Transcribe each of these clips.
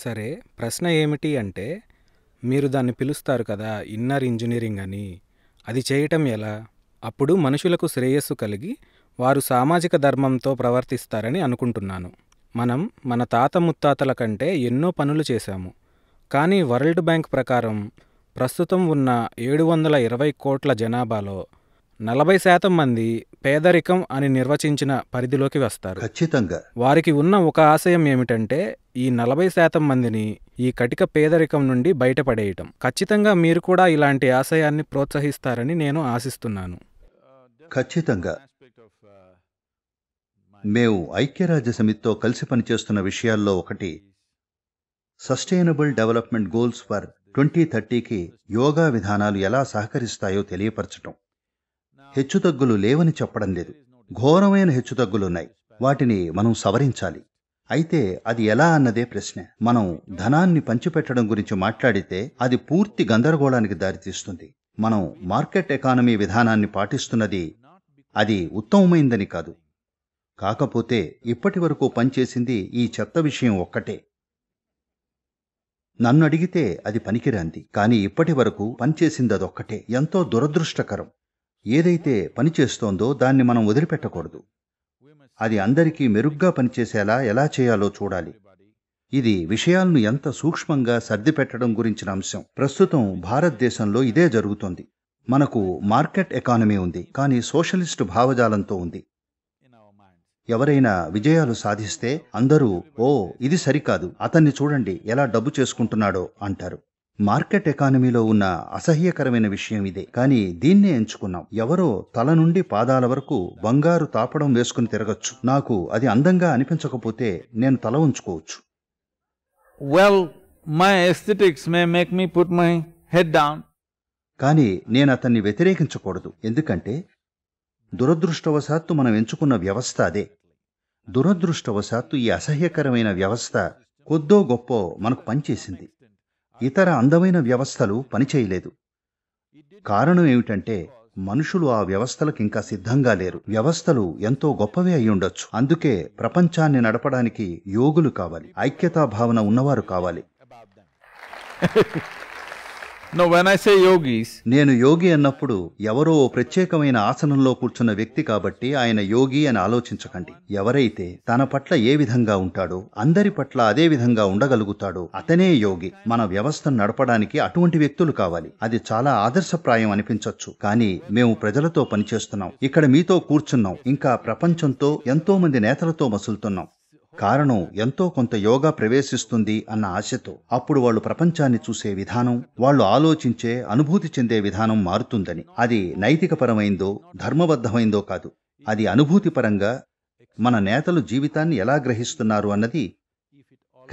సరే ప్రశ్న ఏమిటి అంటే మీరు దాన్ని పిలుస్తారు కదా ఇన్నర్ ఇంజనీరింగ్ అని అది చేయటం ఎలా అప్పుడు మనుషులకు శ్రేయస్సు కలిగి వారు సామాజిక ధర్మంతో ప్రవర్తిస్తారని అనుకుంటున్నాను మనం మన తాత ముత్తాతల కంటే ఎన్నో పనులు చేశాము కానీ వరల్డ్ బ్యాంక్ ప్రకారం ప్రస్తుతం ఉన్న ఏడు వందల ఇరవై కోట్ల జనాభాలో నలభై శాతం మంది పేదరికం అని నిర్వచించిన పరిధిలోకి వస్తారు ఖచ్చితంగా వారికి ఉన్న ఒక ఆశయం ఏమిటంటే ఈ నలభై శాతం మందిని ఈ కటిక పేదరికం నుండి బయటపడేయటం ఖచ్చితంగా మీరు కూడా ఇలాంటి ఆశయాన్ని ప్రోత్సహిస్తారని నేను ఆశిస్తున్నాను ఖచ్చితంగా మేము ఐక్యరాజ్య సమితితో కలిసి పనిచేస్తున్న విషయాల్లో ఒకటి sustainable development goals for twenty థర్టీకి యోగా విధానాలు ఎలా సహకరిస్తాయో తెలియపరచటం హెచ్చుతగ్గులు లేవని చెప్పడం లేదు ఘోరమైన హెచ్చుతగ్గులున్నాయి వాటిని మనం సవరించాలి అయితే అది ఎలా అన్నదే ప్రశ్న మనం ధనాన్ని పంచిపెట్టడం గురించి మాట్లాడితే అది పూర్తి గందరగోళానికి దారితీస్తుంది మనం మార్కెట్ ఎకానమీ విధానాన్ని పాటిస్తున్నది అది ఉత్తమమైందని కాదు కాకపోతే ఇప్పటి వరకు పనిచేసింది ఈ చెత్త విషయం ఒక్కటే నన్ను అడిగితే అది పనికిరాంది కానీ ఇప్పటి వరకు పనిచేసింది అదొక్కటే ఎంతో దురదృష్టకరం ఏదైతే పనిచేస్తోందో దాన్ని మనం వదిలిపెట్టకూడదు అది అందరికీ మెరుగ్గా పనిచేసేలా ఎలా చేయాలో చూడాలి ఇది విషయాలను ఎంత సూక్ష్మంగా సర్దిపెట్టడం గురించిన అంశం ప్రస్తుతం భారతదేశంలో ఇదే జరుగుతోంది మనకు మార్కెట్ ఎకానమీ ఉంది కానీ సోషలిస్టు భావజాలంతో ఉంది ఎవరైనా విజయాలు సాధిస్తే అందరూ ఓ ఇది సరికాదు అతన్ని చూడండి ఎలా డబ్బు చేసుకుంటున్నాడో అంటారు మార్కెట్ ఎకానమీలో ఉన్న అసహ్యకరమైన విషయం ఇదే కానీ దీన్నే ఎంచుకున్నాం ఎవరో తల నుండి పాదాల వరకు బంగారు తాపడం వేసుకుని తిరగచ్చు నాకు అది అందంగా అనిపించకపోతే నేను తల ఉంచుకోవచ్చు well my aesthetics may make me put my head down కానీ నేను అతన్ని వ్యతిరేకించకూడదు ఎందుకంటే దురదృష్టవశాత్తు మనం ఎంచుకున్న వ్యవస్థ అదే దురదృష్టవశాత్తు ఈ అసహ్యకరమైన వ్యవస్థ కొద్దో గొప్ప మనకు పనిచేసింది ఇతర అందమైన వ్యవస్థలు పనిచేయలేదు కారణం ఏమిటంటే మనుషులు ఆ వ్యవస్థలకు ఇంకా సిద్ధంగా లేరు వ్యవస్థలు ఎంతో గొప్పవే అయి ఉండొచ్చు అందుకే ప్రపంచాన్ని నడపడానికి యోగులు కావాలి ఐక్యతా భావన ఉన్నవారు కావాలి నేను యోగి అన్నప్పుడు ఎవరో ఓ ప్రత్యేకమైన ఆసనంలో కూర్చున్న వ్యక్తి కాబట్టి ఆయన యోగి అని ఆలోచించకండి ఎవరైతే తన పట్ల ఏ విధంగా ఉంటాడో అందరి పట్ల అదే విధంగా ఉండగలుగుతాడో అతనే యోగి మన వ్యవస్థను నడపడానికి అటువంటి వ్యక్తులు కావాలి అది చాలా ఆదర్శప్రాయం అనిపించవచ్చు కానీ మేము ప్రజలతో పనిచేస్తున్నాం ఇక్కడ మీతో కూర్చున్నాం ఇంకా ప్రపంచంతో ఎంతో మంది నేతలతో మసులుతున్నాం కారణం ఎంతో కొంత యోగా ప్రవేశిస్తుంది అన్న ఆశతో అప్పుడు వాళ్ళు ప్రపంచాన్ని చూసే విధానం వాళ్ళు ఆలోచించే అనుభూతి చెందే విధానం మారుతుందని అది నైతికపరమైందో ధర్మబద్ధమైందో కాదు అది అనుభూతిపరంగా మన నేతలు జీవితాన్ని ఎలా గ్రహిస్తున్నారు అన్నది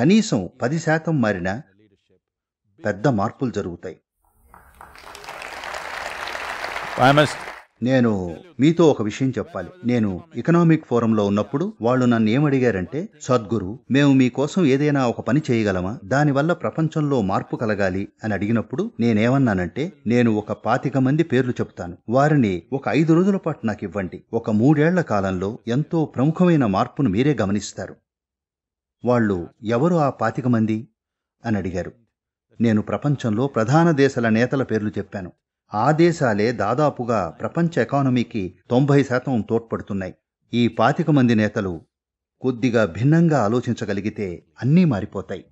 కనీసం పది శాతం మారిన పెద్ద మార్పులు జరుగుతాయి నేను మీతో ఒక విషయం చెప్పాలి నేను ఎకనామిక్ ఫోరంలో ఉన్నప్పుడు వాళ్ళు నన్ను ఏమడిగారంటే సద్గురు మేము మీకోసం ఏదైనా ఒక పని చేయగలమా దానివల్ల ప్రపంచంలో మార్పు కలగాలి అని అడిగినప్పుడు నేనేమన్నానంటే నేను ఒక పాతిక మంది పేర్లు చెప్తాను వారిని ఒక ఐదు రోజుల పాటు నాకు ఇవ్వండి ఒక మూడేళ్ల కాలంలో ఎంతో ప్రముఖమైన మార్పును మీరే గమనిస్తారు వాళ్ళు ఎవరు ఆ పాతిక మంది అని అడిగారు నేను ప్రపంచంలో ప్రధాన దేశాల నేతల పేర్లు చెప్పాను ఆ దేశాలే దాదాపుగా ప్రపంచ ఎకానమీకి తొంభై శాతం తోడ్పడుతున్నాయి ఈ పాతిక మంది నేతలు కొద్దిగా భిన్నంగా ఆలోచించగలిగితే అన్నీ మారిపోతాయి